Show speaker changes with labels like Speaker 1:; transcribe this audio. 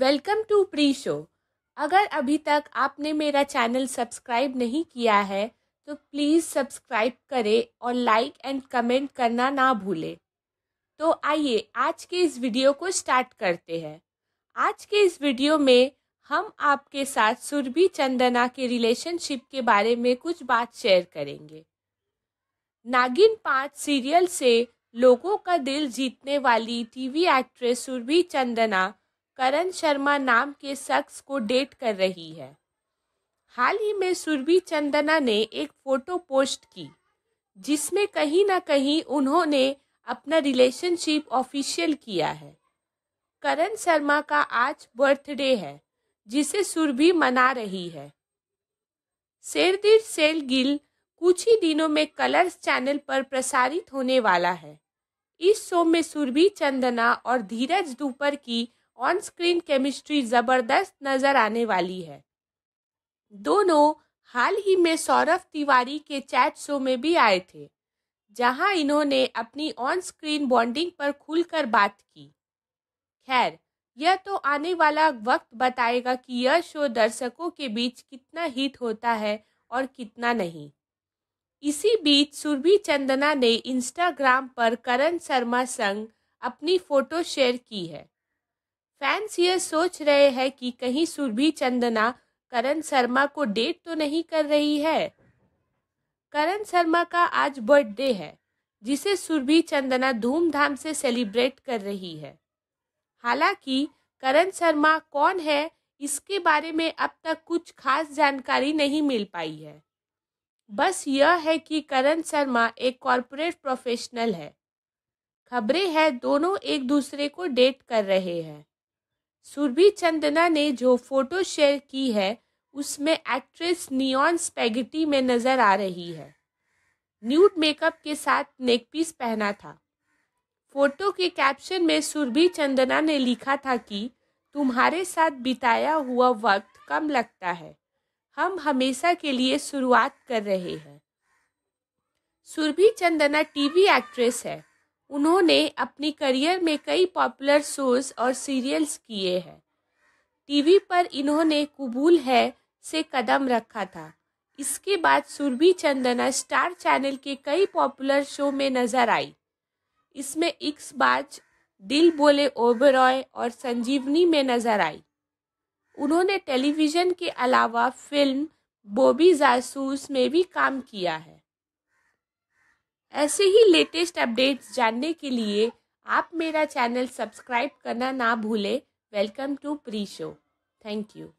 Speaker 1: welcome to pre show अगर अभी तक आपने मेरा चैनल सब्सक्राइब नहीं किया है तो प्लीज़ सब्सक्राइब करें और लाइक एंड कमेंट करना ना भूलें तो आइए आज के इस वीडियो को स्टार्ट करते हैं आज के इस वीडियो में हम आपके साथ सुरभि चंदना के रिलेशनशिप के बारे में कुछ बात शेयर करेंगे नागिन पाँच सीरियल से लोगों का दिल जीतने वाली टीवी एक्ट्रेस सुरभि चंदना करण शर्मा नाम के शख्स को डेट कर रही है हाल ही में सुरभि चंदना ने एक फ़ोटो पोस्ट की जिसमें कहीं ना कहीं उन्होंने अपना रिलेशनशिप ऑफिशियल किया है करण शर्मा का आज बर्थडे है जिसे सुरभि मना रही है शेरदीर सेल गिल कुछ ही दिनों में कलर्स चैनल पर प्रसारित होने वाला है इस शो में सुरभि चंदना और धीरज दूपर की ऑन स्क्रीन केमिस्ट्री जबरदस्त नजर आने वाली है दोनों हाल ही में सौरभ तिवारी के चैट शो में भी आए थे जहां इन्होंने अपनी ऑन स्क्रीन बॉन्डिंग पर खुलकर बात की खैर यह तो आने वाला वक्त बताएगा कि यह शो दर्शकों के बीच कितना हिट होता है और कितना नहीं इसी बीच सुरभि चंदना ने इंस्टाग्राम पर करण शर्मा संग अपनी फोटो शेयर की है फैंस यह सोच रहे हैं कि कहीं सुरभि चंदना करण शर्मा को डेट तो नहीं कर रही है करण शर्मा का आज बर्थडे है जिसे सुरभि चंदना धूमधाम से सेलिब्रेट कर रही है हालांकि करण शर्मा कौन है इसके बारे में अब तक कुछ खास जानकारी नहीं मिल पाई है बस यह है कि करण शर्मा एक कॉरपोरेट प्रोफेशनल है खबरें हैं दोनों एक दूसरे को डेट कर रहे हैं सुरभि चंदना ने जो फोटो शेयर की है उसमें एक्ट्रेस नियॉन स्पेगेटी में नज़र आ रही है न्यूड मेकअप के साथ नेकपीस पहना था फोटो के कैप्शन में सुरभि चंदना ने लिखा था कि तुम्हारे साथ बिताया हुआ वक्त कम लगता है हम हमेशा के लिए शुरुआत कर रहे हैं सुरभि चंदना टीवी एक्ट्रेस है उन्होंने अपनी करियर में कई पॉपुलर शोज और सीरियल्स किए हैं टीवी पर इन्होंने कबूल है से कदम रखा था इसके बाद सुरभि चंदना स्टार चैनल के कई पॉपुलर शो में नजर आई इसमें इक्स बाज दिल बोले ओबरॉय और संजीवनी में नजर आई उन्होंने टेलीविज़न के अलावा फिल्म बॉबी जासूस में भी काम किया है ऐसे ही लेटेस्ट अपडेट्स जानने के लिए आप मेरा चैनल सब्सक्राइब करना ना भूलें welcome to pre show thank you